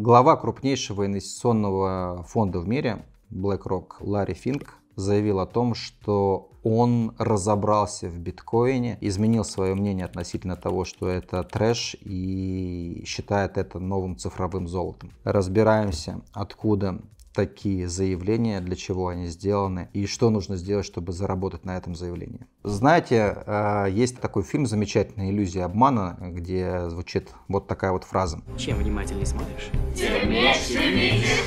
Глава крупнейшего инвестиционного фонда в мире BlackRock Ларри Финк заявил о том, что он разобрался в биткоине, изменил свое мнение относительно того, что это трэш и считает это новым цифровым золотом. Разбираемся, откуда такие заявления, для чего они сделаны и что нужно сделать, чтобы заработать на этом заявлении. Знаете, э, есть такой фильм «Замечательная иллюзия обмана», где звучит вот такая вот фраза. Чем внимательнее смотришь, тем меньше видишь.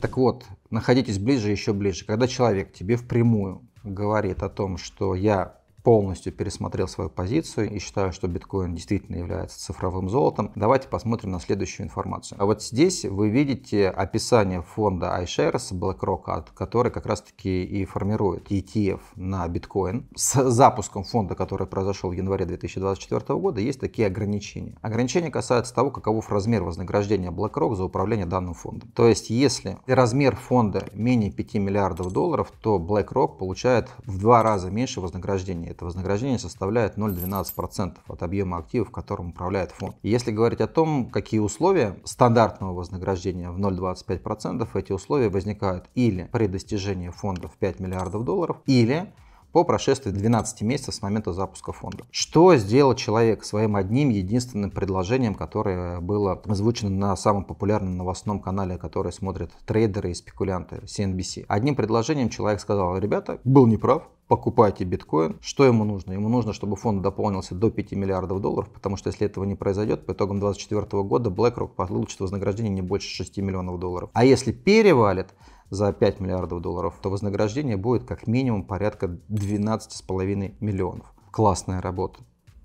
Так вот, находитесь ближе, еще ближе. Когда человек тебе впрямую говорит о том, что я полностью пересмотрел свою позицию и считаю, что биткоин действительно является цифровым золотом. Давайте посмотрим на следующую информацию. А вот здесь вы видите описание фонда iShares BlackRock, который как раз-таки и формирует ETF на биткоин. С запуском фонда, который произошел в январе 2024 года, есть такие ограничения. Ограничения касаются того, каков размер вознаграждения BlackRock за управление данным фондом. То есть, если размер фонда менее 5 миллиардов долларов, то BlackRock получает в два раза меньше вознаграждения это вознаграждение составляет 0,12% от объема активов, которым управляет фонд. И если говорить о том, какие условия стандартного вознаграждения в 0,25%, эти условия возникают или при достижении фондов 5 миллиардов долларов, или по прошествии 12 месяцев с момента запуска фонда. Что сделал человек своим одним единственным предложением, которое было озвучено на самом популярном новостном канале, который смотрят трейдеры и спекулянты CNBC? Одним предложением человек сказал, ребята, был неправ, покупайте биткоин. Что ему нужно? Ему нужно, чтобы фонд дополнился до 5 миллиардов долларов, потому что если этого не произойдет, по итогам 2024 года BlackRock получит вознаграждение не больше 6 миллионов долларов. А если перевалит, за 5 миллиардов долларов, то вознаграждение будет как минимум порядка 12,5 миллионов. Классная работа.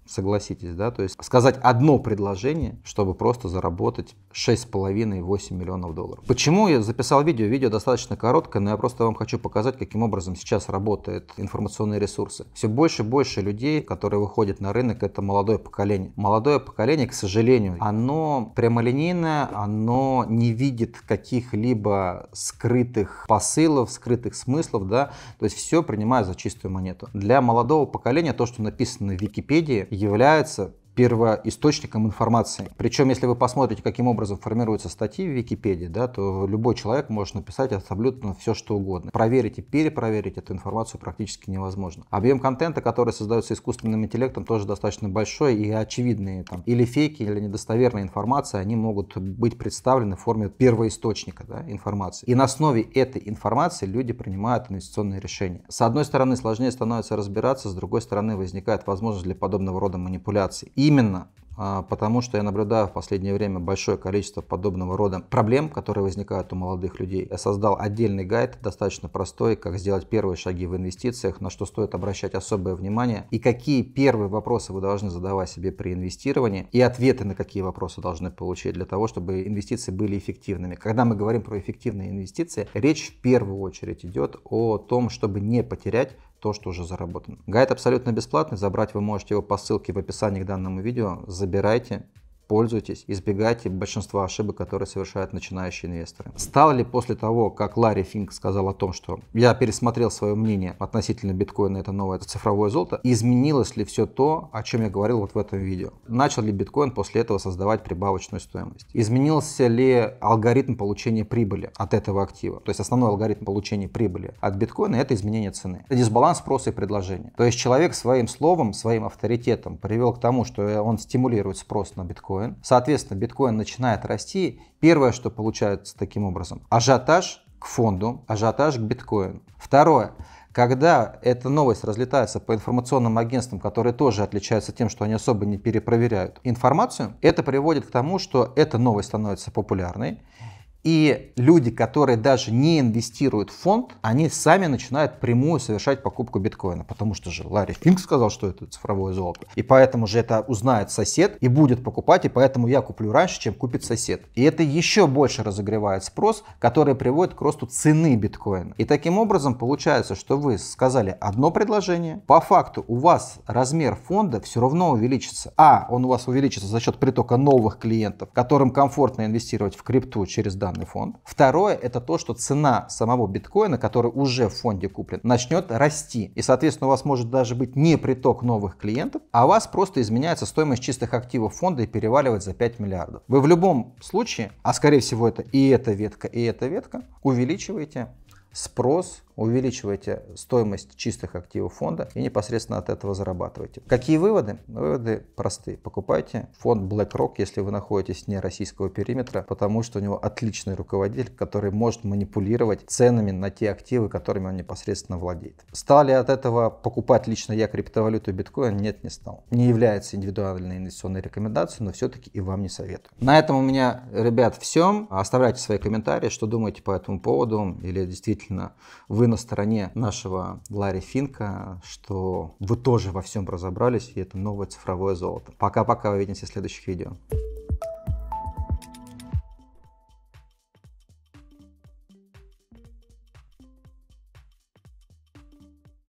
Согласитесь, да? То есть сказать одно предложение, чтобы просто заработать 6,5-8 миллионов долларов. Почему я записал видео? Видео достаточно короткое, но я просто вам хочу показать, каким образом сейчас работают информационные ресурсы. Все больше и больше людей, которые выходят на рынок, это молодое поколение. Молодое поколение, к сожалению, оно прямолинейное, оно не видит каких-либо скрытых посылов, скрытых смыслов, да? То есть все принимает за чистую монету. Для молодого поколения то, что написано в Википедии, является первоисточником информации. Причем, если вы посмотрите, каким образом формируются статьи в Википедии, да, то любой человек может написать абсолютно все, что угодно. Проверить и перепроверить эту информацию практически невозможно. Объем контента, который создается искусственным интеллектом, тоже достаточно большой и очевидные там или фейки, или недостоверная информация, они могут быть представлены в форме первоисточника да, информации. И на основе этой информации люди принимают инвестиционные решения. С одной стороны, сложнее становится разбираться, с другой стороны, возникает возможность для подобного рода манипуляций. Именно а, потому что я наблюдаю в последнее время большое количество подобного рода проблем, которые возникают у молодых людей. Я создал отдельный гайд, достаточно простой, как сделать первые шаги в инвестициях, на что стоит обращать особое внимание и какие первые вопросы вы должны задавать себе при инвестировании и ответы на какие вопросы должны получить для того, чтобы инвестиции были эффективными. Когда мы говорим про эффективные инвестиции, речь в первую очередь идет о том, чтобы не потерять то, что уже заработано. Гайд абсолютно бесплатный, забрать вы можете его по ссылке в описании к данному видео. Забирайте, пользуйтесь, избегайте большинства ошибок, которые совершают начинающие инвесторы. Стал ли после того, как Ларри Финк сказал о том, что я пересмотрел свое мнение относительно биткоина, это новое цифровое золото, изменилось ли все то, о чем я говорил вот в этом видео? Начал ли биткоин после этого создавать прибавочную стоимость? Изменился ли алгоритм получения прибыли от этого актива? То есть основной алгоритм получения прибыли от биткоина это изменение цены. Это дисбаланс спроса и предложения. То есть человек своим словом, своим авторитетом привел к тому, что он стимулирует спрос на биткоин биткоин. Соответственно, биткоин начинает расти. Первое, что получается таким образом, ажиотаж к фонду, ажиотаж к биткоину. Второе, когда эта новость разлетается по информационным агентствам, которые тоже отличаются тем, что они особо не перепроверяют информацию, это приводит к тому, что эта новость становится популярной, и люди, которые даже не инвестируют в фонд, они сами начинают прямую совершать покупку биткоина, потому что же Ларри Финк сказал, что это цифровое золото. И поэтому же это узнает сосед и будет покупать, и поэтому я куплю раньше, чем купит сосед. И это еще больше разогревает спрос, который приводит к росту цены биткоина. И таким образом получается, что вы сказали одно предложение, по факту у вас размер фонда все равно увеличится. А, он у вас увеличится за счет притока новых клиентов, которым комфортно инвестировать в крипту через данные иностранный фонд. Второе – это то, что цена самого биткоина, который уже в фонде куплен, начнет расти. И, соответственно, у вас может даже быть не приток новых клиентов, а у вас просто изменяется стоимость чистых активов фонда и переваливает за 5 миллиардов. Вы в любом случае, а скорее всего это и эта ветка, и эта ветка, увеличиваете спрос увеличиваете стоимость чистых активов фонда и непосредственно от этого зарабатываете. Какие выводы? Выводы простые. Покупайте фонд BlackRock, если вы находитесь не российского периметра, потому что у него отличный руководитель, который может манипулировать ценами на те активы, которыми он непосредственно владеет. Стали от этого покупать лично я криптовалюту биткоин? Нет, не стал. Не является индивидуальной инвестиционной рекомендацией, но все-таки и вам не советую. На этом у меня, ребят, все. Оставляйте свои комментарии, что думаете по этому поводу, или действительно вы вы на стороне нашего Ларри Финка, что вы тоже во всем разобрались, и это новое цифровое золото. Пока-пока, увидимся в следующих видео.